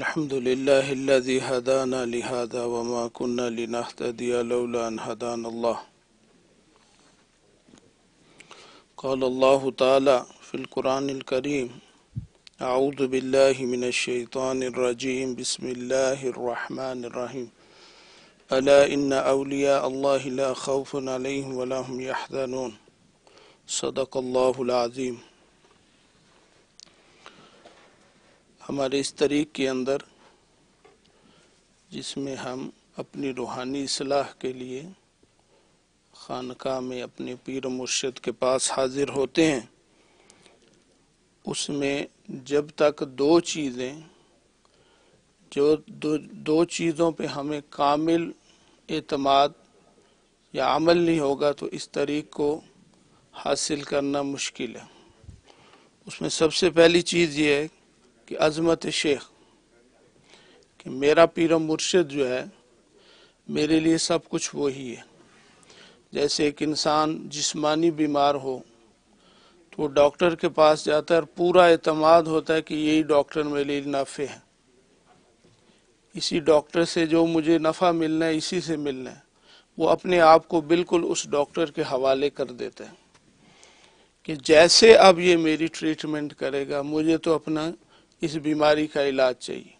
الحمد لله الذي هدانا لهذا وما كنا لنهتدي لولا أن هدانا الله قال الله تعالى في القرآن الكريم أعوذ بالله من الشيطان الرجيم بسم الله الرحمن الرحيم ألا إن أولياء الله لا خوف عليهم ولا هم يحزنون صدق الله العظيم हमारे इस तरीक के अंदर जिसमें हम अपनी रूहानी असलाह के लिए खानका में अपने पीर मुर्शद के पास हाजिर होते हैं उसमें जब तक दो चीज़ें जो दो, दो चीज़ों पे हमें कामिल एतमाद या अमल नहीं होगा तो इस तरीक को हासिल करना मुश्किल है उसमें सबसे पहली चीज़ ये है कि अजमत शेख कि मेरा पीर मुर्शिद जो है मेरे लिए सब कुछ वही है जैसे एक इंसान जिस्मानी बीमार हो तो डॉक्टर के पास जाता है और पूरा अतमाद होता है कि यही डॉक्टर मेरे लिए नफ़े हैं इसी डॉक्टर से जो मुझे नफ़ा मिलना है इसी से मिलना है वो अपने आप को बिल्कुल उस डॉक्टर के हवाले कर देते हैं कि जैसे अब ये मेरी ट्रीटमेंट करेगा मुझे तो अपना इस बीमारी का इलाज चाहिए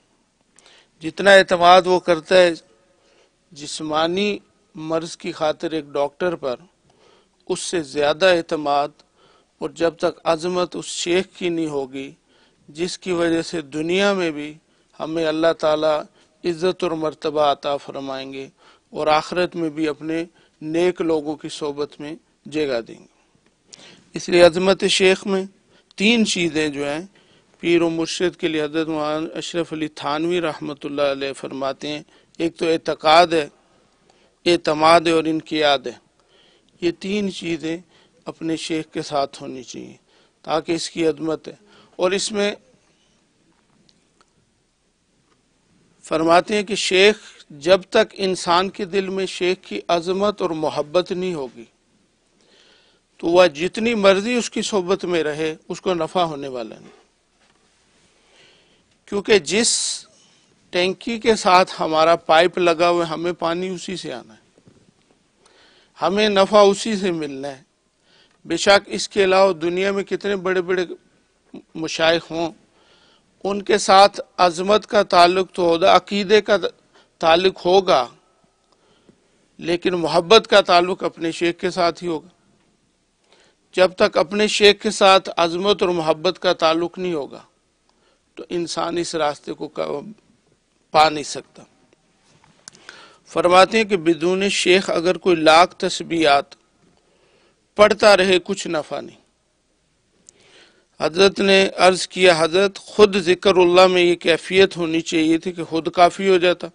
जितना अतमाद वो करता है जिस्मानी मर्ज की खातिर एक डॉक्टर पर उससे ज़्यादा अतमाद और जब तक अजमत उस शेख की नहीं होगी जिसकी वजह से दुनिया में भी हमें अल्लाह ताला इज़्ज़त और मर्तबा आता फरमाएंगे और आखिरत में भी अपने नेक लोगों की सोबत में जगह देंगे इसलिए अजमत शेख में तीन चीज़ें जो हैं पीर मुर्शद के लिए हजरत मान अशरफ अली थानवी रहमत फरमाते हैं एक तो एतक़ाद है एतमाद है और इनकी याद है ये तीन चीज़ें अपने शेख के साथ होनी चाहिए ताकि इसकी अदमत है और इसमें फरमाते हैं कि शेख जब तक इंसान के दिल में शेख की अजमत और मोहब्बत नहीं होगी तो वह जितनी मर्जी उसकी सोबत में रहे उसको नफ़ा होने वाला नहीं क्योंकि जिस टैंकी के साथ हमारा पाइप लगा हुआ है हमें पानी उसी से आना है हमें नफ़ा उसी से मिलना है बेशक इसके अलावा दुनिया में कितने बड़े बड़े मशाइ हों उनके साथ अजमत का ताल्लुक तो होगा अकीदे का ताल्लुक होगा लेकिन मोहब्बत का ताल्लुक अपने शेख के साथ ही होगा जब तक अपने शेख के साथ अजमत और मोहब्बत का ताल्लुक नहीं होगा तो इंसान इस रास्ते को पा नहीं सकता फरमाते हैं कि बिदून शेख अगर कोई लाख तस्बियात पढ़ता रहे कुछ नफा नहीं हजरत ने अर्ज किया हजरत खुद जिक्र में ये कैफियत होनी चाहिए थी कि खुद काफ़ी हो जाता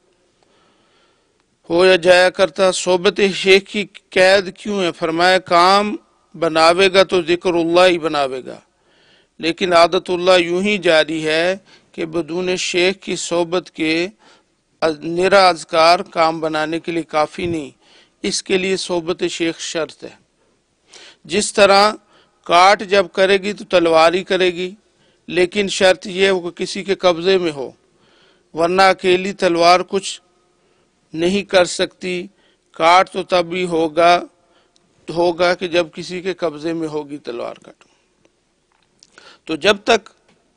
हो या जाया करता सोबत शेख की कैद क्यों है फरमाया काम बनावेगा तो जिक्र ही बनावेगा लेकिन आदतुल्ला यूं ही जारी है कि बदून शेख की सोबत के निरा अजकार काम बनाने के लिए काफ़ी नहीं इसके लिए सोबत शेख शर्त है जिस तरह काट जब करेगी तो तलवार ही करेगी लेकिन शर्त यह हो कि किसी के कब्ज़े में हो वरना अकेली तलवार कुछ नहीं कर सकती काट तो तब भी होगा होगा कि जब किसी के कब्ज़े में होगी तलवार काट तो जब तक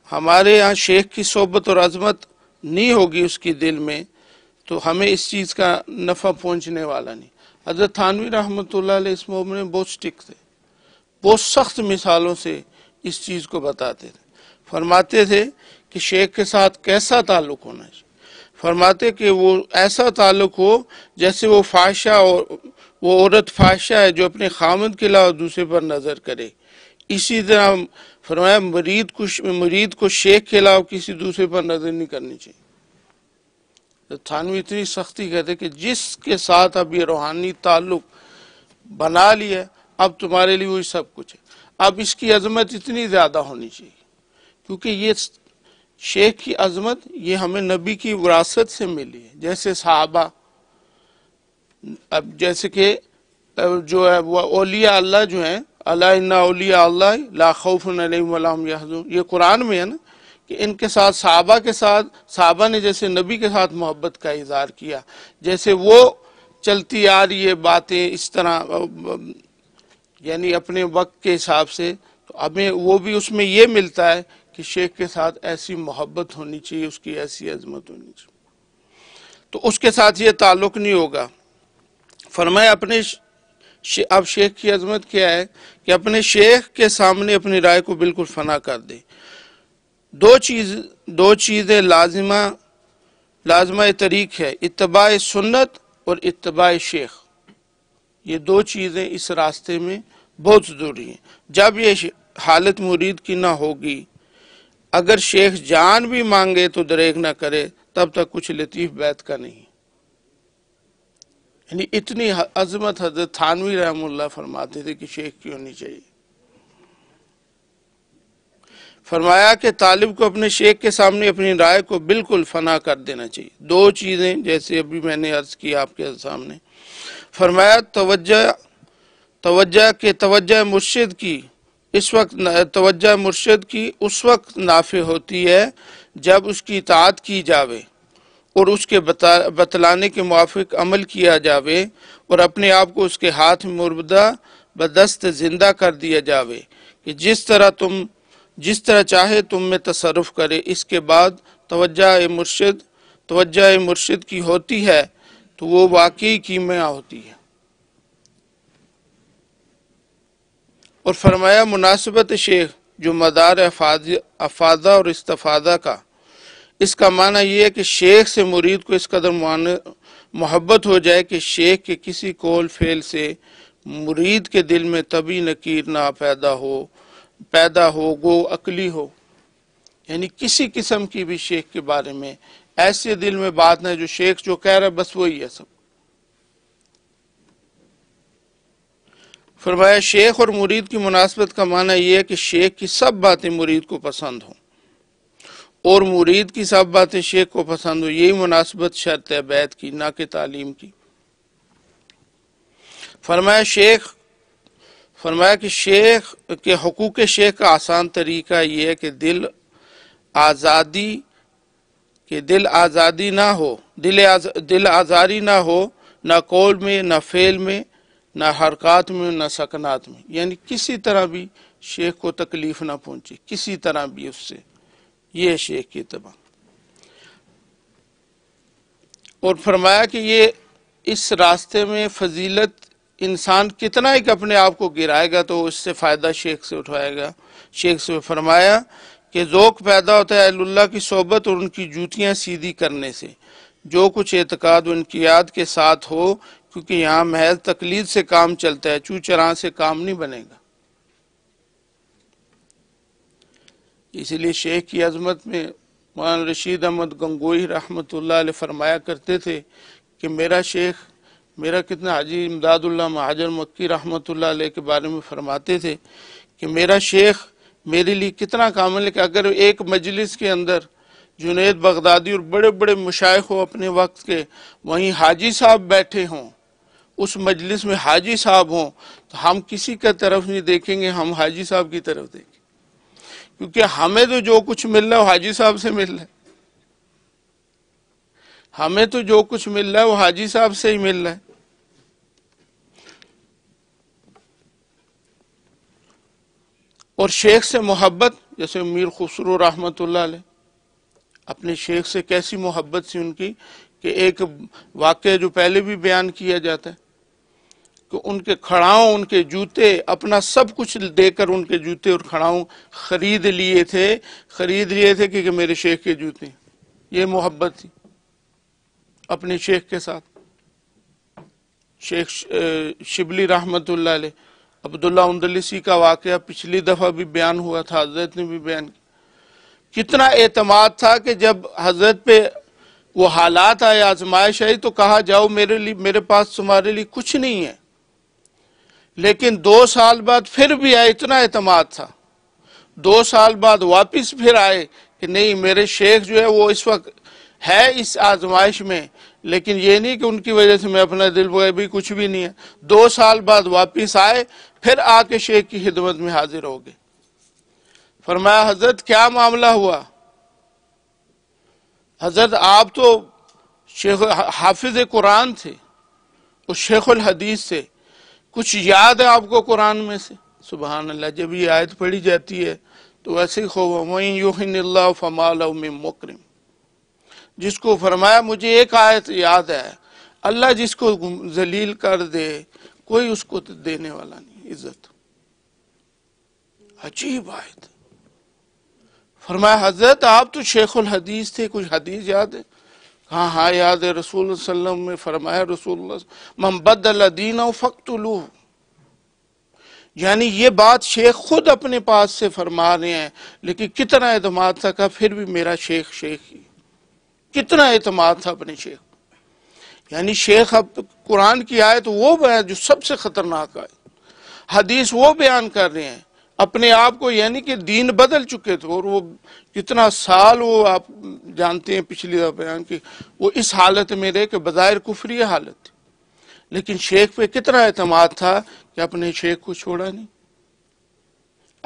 हमारे यहाँ शेख की सोबत और अजमत नहीं होगी उसके दिल में तो हमें इस चीज़ का नफ़ा पहुँचने वाला नहीं हजरत थानवी रहमत इस मोहम्मद में बहुत स्टिक थे बहुत सख्त मिसालों से इस चीज़ को बताते थे फरमाते थे कि शेख के साथ कैसा ताल्लुक होना चाहिए फरमाते कि वो ऐसा ताल्लुक हो जैसे वो फाशा और वो औरत फाशा है जो अपने खामद के अलावा दूसरे पर नज़र करे इसी तरह फरमाया मरीद को मरीद को शेख के अलावा किसी दूसरे पर नजर नहीं करनी चाहिए तो थानवी इतनी सख्ती कहते कि जिसके साथ अब ये रूहानी ताल्लुक बना लिया अब तुम्हारे लिए वही सब कुछ है अब इसकी अजमत इतनी ज़्यादा होनी चाहिए क्योंकि ये शेख की अजमत ये हमें नबी की विरासत से मिली है जैसे साहबा अब जैसे कि जो है वो ओलिया अल्लाह जो है अलिया लाखौफ़लम ये कुरान में है ना कि इनके साथ साहबा के साथ साहबा ने जैसे नबी के साथ मोहब्बत का इजहार किया जैसे वो चलती आ रही है बातें इस तरह यानी अपने वक्त के हिसाब से तो हमें वो भी उसमें ये मिलता है कि शेख के साथ ऐसी मोहब्बत होनी चाहिए उसकी ऐसी अजमत होनी चाहिए तो उसके साथ ये ताल्लुक नहीं होगा फरमाए अपने अब शेख की अजमत क्या है कि अपने शेख के सामने अपनी राय को बिल्कुल फना कर दे दो चीज़ दो चीज़ें लाजिमा लाजमा तरीक है इतबा सुन्नत और इतबा शेख ये दो चीज़ें इस रास्ते में बहुत ज़रूरी हैं जब ये हालत मुरीद की ना होगी अगर शेख जान भी मांगे तो दरेक ना करे तब तक कुछ लतीफ़ बैत का नहीं यानी इतनी अजमत हजरत थानवी रहमुल्ला फरमाते थे कि शेख की होनी चाहिए फरमाया कि तालिब को अपने शेख के सामने अपनी राय को बिल्कुल फना कर देना चाहिए दो चीज़ें जैसे अभी मैंने अर्ज़ की आपके सामने फरमाया तवज्जा तवज्जा के तवज्जा मुर्शिद की इस वक्त तवज्जा मुर्शद की उस वक्त नाफे होती है जब उसकी इतात की जावे और उसके बता बतलाने के मुआफ़ अमल किया जावे और अपने आप को उसके हाथ में मुर्दा बदस्त ज़िंदा कर दिया जावे कि जिस तरह तुम जिस तरह चाहे तुम में तसरफ़ करे इसके बाद तोज्जा मुर्शद तोज्जा मुर्शद की होती है तो वो वाकई कीमिया होती है और फरमाया मुनासिबत शेख जो मदार अफादा और इस्तफादा का इसका माना यह है कि शेख से मुरीद को इस कदर मोहब्बत हो जाए कि शेख के किसी कोल फेल से मुरीद के दिल में तभी नकीर ना पैदा हो पैदा हो गो अकली हो यानी किसी किस्म की भी शेख के बारे में ऐसे दिल में बात ना जो शेख जो कह रहा है बस वही है सब फरमाया शेख और मुरीद की मुनासबत का माना यह है कि शेख की सब बातें मुरीद को पसंद हों और मुरीद की सब बातें शेख को पसंद हो यही मुनासबत शर्त है बैत की ना कि तालीम की फरमाया शेख फरमाया कि शेख के हकूक शेख का आसान तरीका ये है कि दिल आज़ादी कि दिल आज़ादी ना हो दिल आज़ दिल आज़ारी ना हो ना कौल में ना फेल में ना हरकत में ना सकनात में यानी किसी तरह भी शेख को तकलीफ़ ना पहुंचे किसी तरह भी उससे ये शेख की तबा और फरमाया कि ये इस रास्ते में फजीलत इंसान कितना एक अपने आप को गिराएगा तो उससे फ़ायदा शेख से उठवाएगा शेख से फरमाया कि जोक पैदा होता है अल्लाह की सोबत और उनकी जूतियाँ सीधी करने से जो कुछ एतकाद उनकी याद के साथ हो क्योंकि यहाँ महज तकलीद से काम चलता है चू चरा से काम नहीं बनेगा इसीलिए शेख की अजमत में मौलाना रशीद अहमद गंगोई रहमत फरमाया करते थे कि मेरा शेख मेरा कितना हाजी इमदादुल्ला महाजर मक्की रहमत के बारे में फरमाते थे कि मेरा शेख मेरे लिए कितना काम है कि अगर एक मजलिस के अंदर जुनेद बगदादी और बड़े बड़े मुशाइ हो अपने वक्त के वहीं हाजी साहब बैठे हों उस मजलिस में हाजी साहब हों तो हम किसी का तरफ नहीं देखेंगे हम हाजी साहब की तरफ देखेंगे क्योंकि हमें तो जो कुछ मिल रहा है वो हाजी साहब से मिल रहा है हमें तो जो कुछ मिल रहा है वो हाजी साहब से ही मिल रहा है और शेख से मोहब्बत जैसे मीर खुसरो रहमत अपने शेख से कैसी मोहब्बत थी उनकी कि एक वाक्य जो पहले भी बयान किया जाता है कि उनके खड़ाओं उनके जूते अपना सब कुछ देकर उनके जूते और खड़ाओं खरीद लिए थे खरीद लिए थे क्योंकि मेरे शेख के जूते ये मोहब्बत थी अपने शेख के साथ शेख शिबली रहमत अब्दुल्ला उन्दलिसी का वाक़ पिछली दफ़ा भी बयान हुआ था हजरत ने भी बयान कितना एतमाद था कि जब हजरत पे वो हालात आए आजमाइश आई तो कहा जाओ मेरे लिए मेरे पास तुम्हारे लिए कुछ नहीं है लेकिन दो साल बाद फिर भी आए इतना अहतमाद था दो साल बाद वापस फिर आए कि नहीं मेरे शेख जो है वो इस वक्त है इस आजमाइश में लेकिन ये नहीं कि उनकी वजह से मैं अपना दिल भी कुछ भी नहीं है दो साल बाद वापस आए फिर आके शेख की खिदमत में हाजिर हो गए फरमाया हजरत क्या मामला हुआ हजरत आप तो शेख हाफिज कुरान थे उस शेखुल हदीस से कुछ याद है आपको कुरान में से सुबह अल्लाह जब ये आयत पढ़ी जाती है तो ऐसे ही जिसको फरमाया मुझे एक आयत याद है अल्लाह जिसको जलील कर दे कोई उसको तो देने वाला नहीं इज्जत अजीब आयत फरमाया हजरत आप तो शेखुल हदीस थे कुछ हदीस याद है हाँ हाँ याद रसूल सल्लम में फरमाया रसूल मोहम्मद दीन लू यानी ये बात शेख खुद अपने पास से फरमा रहे हैं लेकिन कितना अतमाद था का फिर भी मेरा शेख शेख ही कितना अतमाद था अपने शेख यानी शेख अब तो कुरान की आयत तो वो बयान जो सबसे ख़तरनाक आए हदीस वो बयान कर रहे हैं अपने आप को यानी कि दीन बदल चुके थे और वो कितना साल वो आप जानते हैं पिछली दफ़ा बयान की वो इस हालत में रहे कि बज़ाहिर कुफरी हालत थी लेकिन शेख पे कितना अतमाद था कि अपने शेख को छोड़ा नहीं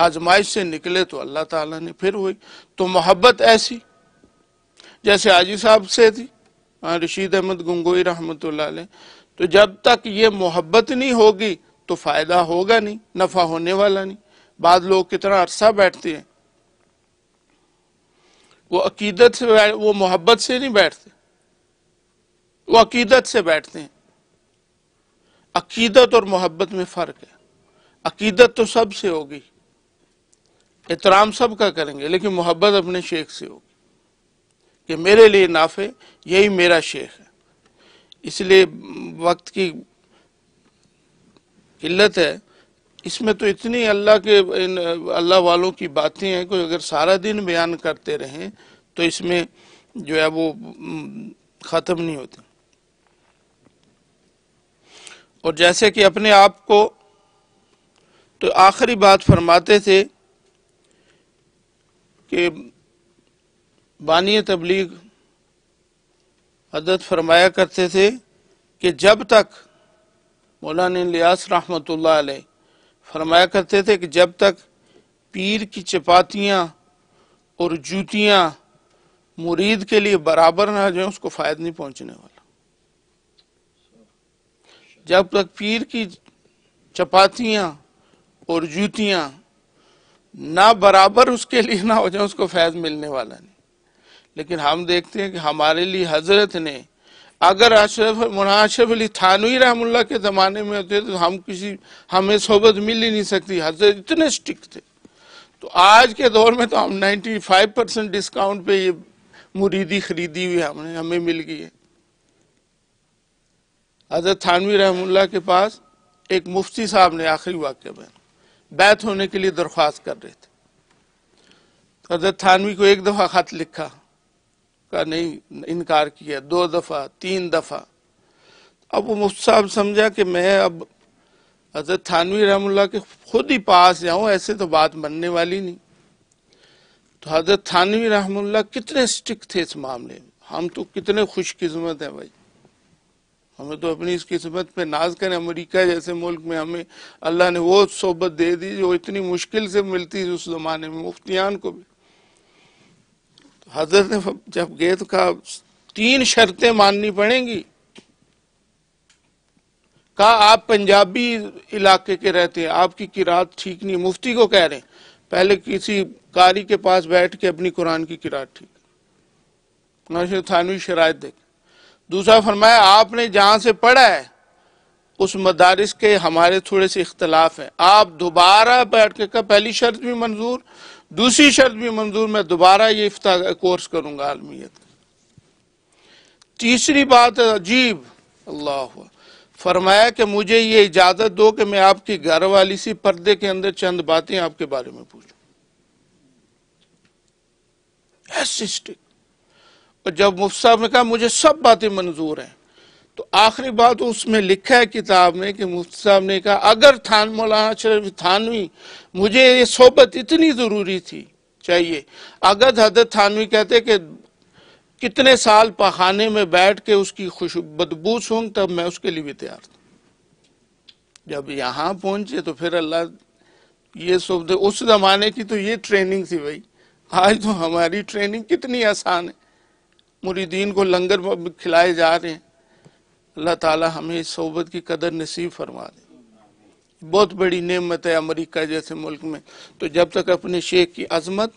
आजमाइश से निकले तो अल्लाह ताला ने फिर हुई तो मोहब्बत ऐसी जैसे आजी साहब से थी रशीद अहमद गंगोई रहमत तो जब तक ये मोहब्बत नहीं होगी तो फ़ायदा होगा नहीं नफ़ा होने वाला नहीं बाद लोग कितना अरसा बैठते हैं वो अकीदत से वो मोहब्बत से नहीं बैठते वो अकीदत से बैठते हैं अकीदत और मोहब्बत में फ़र्क है अकीदत तो सब से होगी एहतराम सब का करेंगे लेकिन मोहब्बत अपने शेख से होगी कि मेरे लिए नाफे यही मेरा शेख है इसलिए वक्त की किल्लत है इसमें तो इतनी अल्लाह के इन अल्लाह वालों की बातें हैं कि अगर सारा दिन बयान करते रहें तो इसमें जो है वो ख़त्म नहीं होती और जैसे कि अपने आप को तो आखिरी बात फरमाते थे कि बानी तबलीग हदत फरमाया करते थे कि जब तक मौलाना लियास रहमतुल्लाह अलैह फरमाया करते थे कि जब तक पीर की चपातियाँ और जूतियाँ मुरीद के लिए बराबर ना जाए उसको फायदा नहीं पहुँचने वाला जब तक पीर की चपातियाँ और जूतियाँ ना बराबर उसके लिए ना हो जाए उसको फैज मिलने वाला नहीं लेकिन हम देखते हैं कि हमारे लिए हजरत ने अगर अशरफ मौलाना अशरफ अली थानवी रहमुल्ला के ज़माने में होते तो हम किसी हमें सोबत मिल ही नहीं सकती हजरत इतने स्टिक थे तो आज के दौर में तो हम 95 परसेंट डिस्काउंट पे ये मुरीदी खरीदी हुई हमने हमें मिल गई है हजरत थानवी रहमुल्ला के पास एक मुफ्ती साहब ने आखिरी वाक्य में बैत होने के लिए दरख्वास्त कर रहे थे हजरत थानवी को एक दफ़ा ख़त लिखा का नहीं इनकार किया दो दफ़ा तीन दफ़ा अब वो मुफ्त साहब समझा कि मैं अब हजरत थानवी रहमुल्ला के खुद ही पास जाऊं ऐसे तो बात बनने वाली नहीं तो हजरत थानवी रहमुल्ला कितने स्टिक थे इस मामले में हम तो कितने खुशकिस्मत हैं भाई हमें तो अपनी इस किस्मत पे नाज करें अमेरिका जैसे मुल्क में हमें अल्लाह ने वो सोबत दे दी जो इतनी मुश्किल से मिलती उस ज़माने में मुफ्तियान को भी तो हजरत ने जब गए तो कहा तीन शर्तें माननी पड़ेंगी कहा आप पंजाबी इलाके के रहते हैं आपकी किरात ठीक नहीं मुफ्ती को कह रहे हैं पहले किसी कारी के पास बैठ के अपनी कुरान की किरात ठीक थानवी शराय देख दूसरा फरमाया आपने जहां से पढ़ा है उस मदारिस के हमारे थोड़े से इख्तलाफ हैं आप दोबारा बैठ के कहा पहली शर्त भी मंजूर दूसरी शर्त भी मंजूर मैं दोबारा ये इफ्ता कोर्स करूंगा आलमियत तीसरी बात अजीब अल्लाह फरमाया कि मुझे ये इजाज़त दो कि मैं आपकी घर वाली सी पर्दे के अंदर चंद बातें आपके बारे में पूछू और जब मुफ्त साहब ने कहा मुझे सब बातें मंजूर हैं तो आखिरी बात उसमें लिखा है किताब में कि मुफ्ती साहब ने कहा अगर थान मौलाना शरीफ थानवी मुझे ये सोबत इतनी ज़रूरी थी चाहिए अगर हजरत थानवी कहते कि कितने साल पखाने में बैठ के उसकी खुश बदबू सुन तब मैं उसके लिए भी तैयार था जब यहाँ पहुँचे तो फिर अल्लाह ये सब उस ज़माने की तो ये ट्रेनिंग थी भाई आज तो हमारी ट्रेनिंग कितनी आसान है मुरीदीन को लंगर खिलाए जा रहे हैं अल्लाह ताला हमें इस सोबत की कदर नसीब फरमा दे बहुत बड़ी नेमत है अमेरिका जैसे मुल्क में तो जब तक अपने शेख की अजमत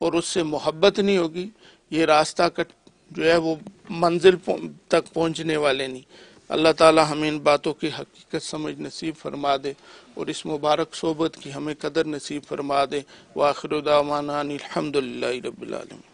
और उससे मोहब्बत नहीं होगी ये रास्ता कट जो है वो मंजिल तक पहुंचने वाले नहीं अल्लाह ताला हमें इन बातों की हकीकत समझ नसीब फरमा दे और इस मुबारक सोबत की हमें कदर नसीब फरमा दे वाखिर दामाना अलहमदिल्ला रबालम